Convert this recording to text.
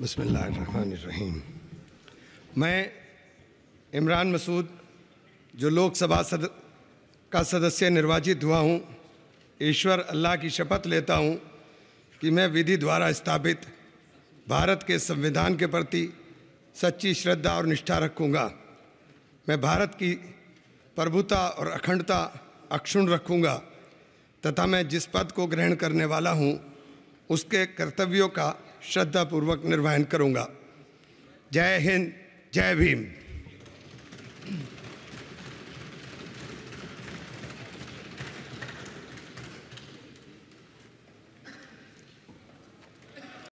बसमीम मैं इमरान मसूद जो लोकसभा सद का सदस्य निर्वाचित हुआ हूँ ईश्वर अल्लाह की शपथ लेता हूँ कि मैं विधि द्वारा स्थापित भारत के संविधान के प्रति सच्ची श्रद्धा और निष्ठा रखूँगा मैं भारत की प्रभुता और अखंडता अक्षुण रखूँगा तथा मैं जिस पद को ग्रहण करने वाला हूँ उसके कर्तव्यों का श्रद्धापूर्वक निर्वहन करूँगा जय हिंद जय भीम